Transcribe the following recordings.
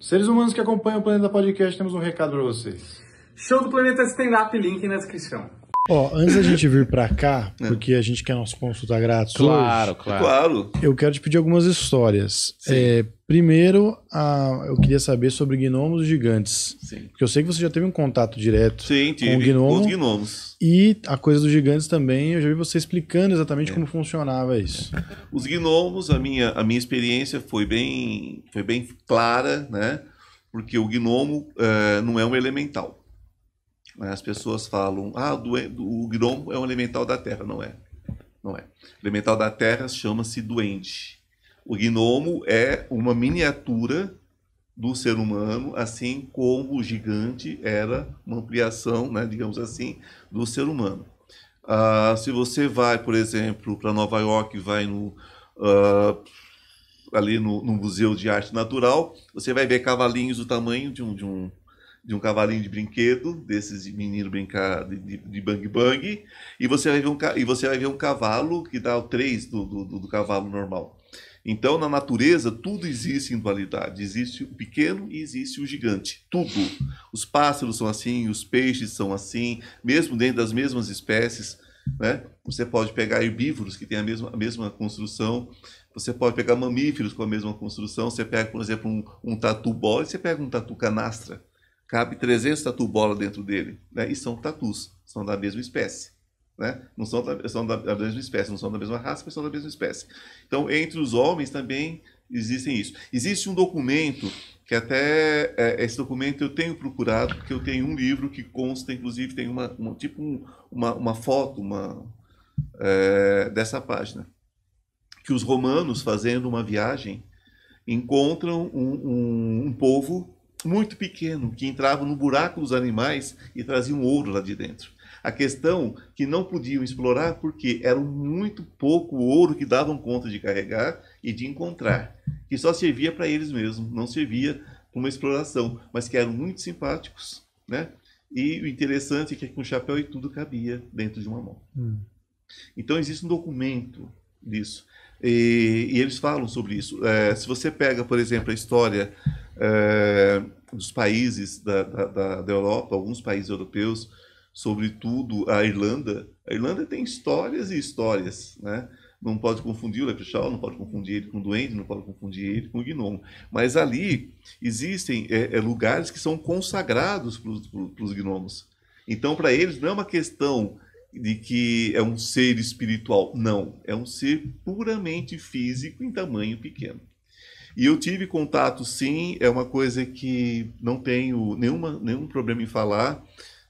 Seres humanos que acompanham o Planeta Podcast, temos um recado para vocês. Show do Planeta Stand Up, link na descrição. Ó, antes da gente vir para cá, é. porque a gente quer nosso consulta tá grátis claro, hoje, é Claro, Eu quero te pedir algumas histórias. É, primeiro, a, eu queria saber sobre gnomos gigantes. Sim. Porque eu sei que você já teve um contato direto Sim, tive, com o gnomo. gnomos. E a coisa dos gigantes também, eu já vi você explicando exatamente é. como funcionava isso. Os gnomos, a minha, a minha experiência foi bem, foi bem clara, né? Porque o gnomo eh, não é um elemental. As pessoas falam, ah, do, o gnomo é um elemental da terra. Não é. Não é. O elemental da terra chama-se doente. O gnomo é uma miniatura do ser humano, assim como o gigante era uma ampliação, né, digamos assim, do ser humano. Ah, se você vai, por exemplo, para Nova York, vai no, ah, ali no, no, Museu de Arte Natural, você vai ver cavalinhos do tamanho de um, de um, de um cavalinho de brinquedo, desses de menino brincar de, de, de bang bang, e você vai ver um, e você vai ver um cavalo que dá o 3 do, do, do, do cavalo normal. Então, na natureza, tudo existe em dualidade. Existe o pequeno e existe o gigante. Tudo. Os pássaros são assim, os peixes são assim, mesmo dentro das mesmas espécies. Né? Você pode pegar herbívoros que têm a mesma, a mesma construção. Você pode pegar mamíferos com a mesma construção. Você pega, por exemplo, um, um tatu bola e você pega um tatu canastra cabe 300 tatu-bola dentro dele. Né? E são tatus, são da mesma espécie. Né? Não são da, são da, mesma espécie, não são da mesma raça, mas são da mesma espécie. Então, entre os homens também existem isso. Existe um documento que até é, esse documento eu tenho procurado, porque eu tenho um livro que consta, inclusive, tem uma, uma tipo um, uma, uma foto uma, é, dessa página, que os romanos, fazendo uma viagem, encontram um, um, um povo muito pequeno que entrava no buraco dos animais e trazia um ouro lá de dentro. A questão que não podiam explorar porque era muito pouco ouro que davam conta de carregar e de encontrar, que só servia para eles mesmos, não servia para uma exploração, mas que eram muito simpáticos, né? E o interessante é que com é chapéu e tudo cabia dentro de uma mão. Hum. Então existe um documento disso. E, e eles falam sobre isso. É, se você pega, por exemplo, a história é, dos países da, da, da Europa, alguns países europeus, sobretudo a Irlanda. A Irlanda tem histórias e histórias, né? Não pode confundir o Leprechaun, não pode confundir ele com o Duende, não pode confundir ele com o Gnomo. Mas ali existem é, é, lugares que são consagrados para os gnomos. Então, para eles, não é uma questão de que é um ser espiritual. Não, é um ser puramente físico em tamanho pequeno. E eu tive contato, sim, é uma coisa que não tenho nenhuma, nenhum problema em falar.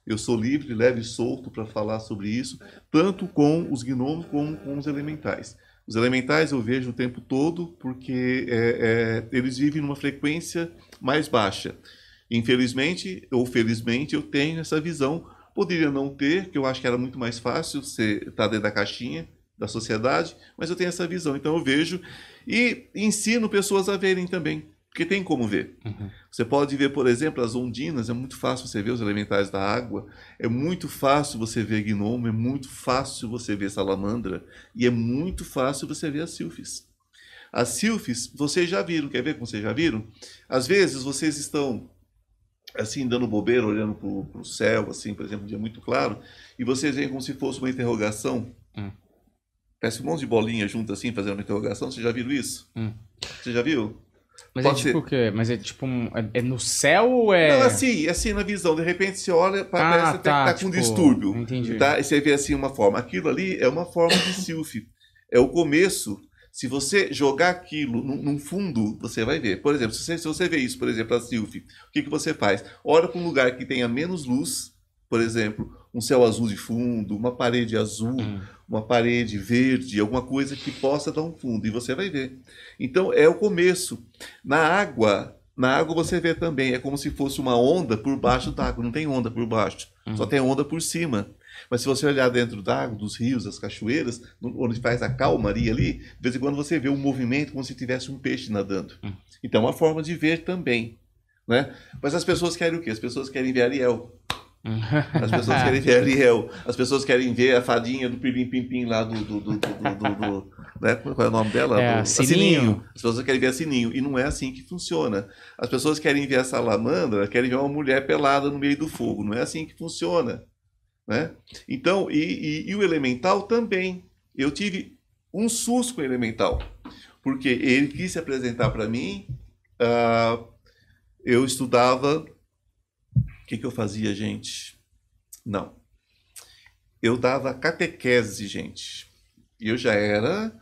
Eu sou livre, leve e solto para falar sobre isso, tanto com os gnomos como com os elementais. Os elementais eu vejo o tempo todo porque é, é, eles vivem numa frequência mais baixa. Infelizmente ou felizmente eu tenho essa visão. Poderia não ter, que eu acho que era muito mais fácil você estar tá dentro da caixinha, da sociedade, mas eu tenho essa visão. Então eu vejo e ensino pessoas a verem também, porque tem como ver. Uhum. Você pode ver, por exemplo, as ondinas, é muito fácil você ver os elementais da água, é muito fácil você ver gnomo, é muito fácil você ver salamandra e é muito fácil você ver as silfes. As silfes, vocês já viram, quer ver como vocês já viram? Às vezes vocês estão assim, dando bobeira, olhando para o céu, assim, por exemplo, um dia muito claro, e vocês veem como se fosse uma interrogação. Uhum Parece um monte de bolinha junto assim, fazendo uma interrogação. Você já viu isso? Hum. Você já viu? Mas é Pode é tipo ser... o quê? Mas é tipo um... É, é no céu ou é. Não, assim, é assim na visão. De repente você olha, ah, parece ah, tá, que tá, tá tipo... com um distúrbio. Entendi. Tá? E você vê assim uma forma. Aquilo ali é uma forma de sylph. É o começo. Se você jogar aquilo num, num, fundo, você vai ver. Por exemplo, se você, se você vê isso, por exemplo, a sylph, o que, que você faz? Olha para um lugar que tenha menos luz por exemplo, um céu azul de fundo, uma parede azul, hum. uma parede verde, alguma coisa que possa dar um fundo, e você vai ver. Então é o começo. Na água, na água você vê também, é como se fosse uma onda por baixo água não tem onda por baixo, hum. só tem onda por cima. Mas se você olhar dentro d'água, dos rios, das cachoeiras, onde faz a calmaria ali, de vez em quando você vê um movimento como se tivesse um peixe nadando. Hum. Então é uma forma de ver também. Né? Mas as pessoas querem o quê? As pessoas querem ver Ariel. Uhum. As pessoas querem ver ali, é, as pessoas querem ver a fadinha do Pirim Pim Pim lá do. do, do, do, do né? É Qual é o nome dela? É, do, sininho. sininho. As pessoas querem ver a Sininho. E não é assim que funciona. As pessoas querem ver a salamandra, querem ver uma mulher pelada no meio do fogo. Não é assim que funciona. Né? Então, e, e, e o elemental também. Eu tive um susto com o elemental. Porque ele quis se apresentar para mim. Uh, eu estudava que, que eu fazia, gente? Não. Eu dava catequese, gente. Eu já era,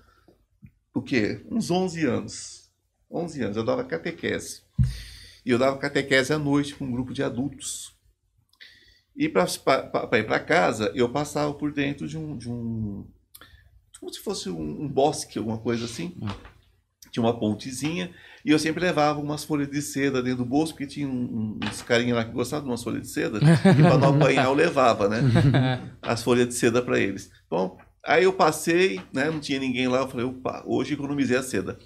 o quê? Uns 11 anos. 11 anos, eu dava catequese. E eu dava catequese à noite para um grupo de adultos. E para ir para casa, eu passava por dentro de um, de um como se fosse um, um, bosque, alguma coisa assim. Ah tinha uma pontezinha e eu sempre levava umas folhas de seda dentro do bolso, porque tinha uns carinhas lá que gostavam de umas folhas de seda, e para não apanhar eu levava, né? As folhas de seda para eles. Bom, aí eu passei, né? Não tinha ninguém lá, eu falei, opa, hoje economizei a seda.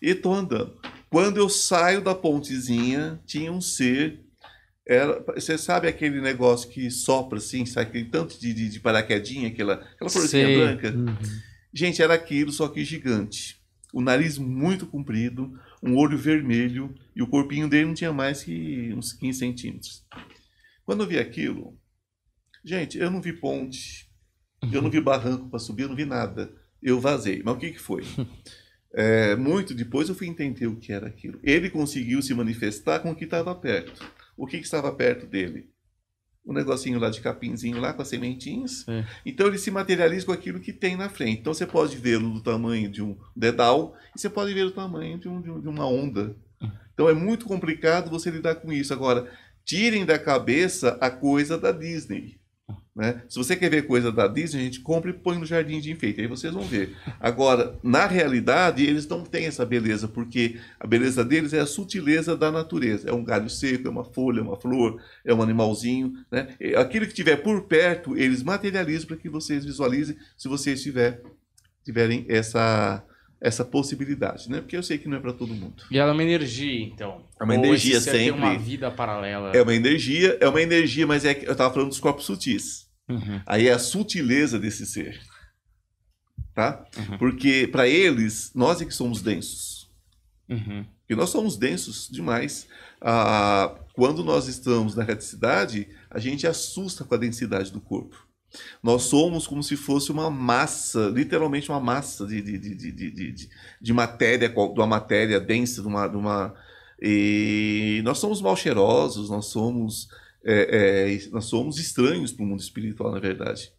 E tô andando. Quando eu saio da pontezinha, tinha um ser. Era, você sabe aquele negócio que sopra assim, sai aquele tanto de, de, de paraquedinha, aquela, aquela branca? Uhum. Gente, era aquilo, só que gigante o nariz muito comprido, um olho vermelho e o corpinho dele não tinha mais que uns 15 centímetros. Quando eu vi aquilo, gente, eu não vi ponte, uhum. eu não vi barranco para subir, eu não vi nada. Eu vazei. Mas o que, que foi? É, muito depois eu fui entender o que era aquilo. Ele conseguiu se manifestar com o que estava perto. O que, que estava perto dele? um negocinho lá de capinzinho lá com as sementinhas. É. Então ele se materializa com aquilo que tem na frente. Então você pode vê-lo do tamanho de um dedal e você pode ver o tamanho de, um, de uma onda. Então é muito complicado você lidar com isso. Agora, tirem da cabeça a coisa da Disney. Né? Se você quer ver coisa da Disney, a gente compra e põe no jardim de enfeite, aí vocês vão ver. Agora, na realidade, eles não têm essa beleza, porque a beleza deles é a sutileza da natureza. É um galho seco, é uma folha, é uma flor, é um animalzinho. Né? Aquilo que tiver por perto, eles materializam para que vocês visualizem, se vocês tiver, tiverem essa, essa possibilidade, né? Porque eu sei que não é para todo mundo. E ela é uma energia, então. É uma Ou energia sempre. É uma vida paralela. É uma energia, é uma energia, mas é eu estava falando dos corpos sutis. Uhum. Aí é a sutileza desse ser. Tá? Uhum. Porque para eles, nós é que somos densos. Uhum. E nós somos densos demais. Ah, quando nós estamos na reticidade a gente assusta com a densidade do corpo. Nós somos como se fosse uma massa, literalmente uma massa de, de, de, de, de, de matéria, de uma matéria densa, de uma. De uma e nós somos mal cheirosos, nós somos é, é, nós somos estranhos para o mundo espiritual, na verdade.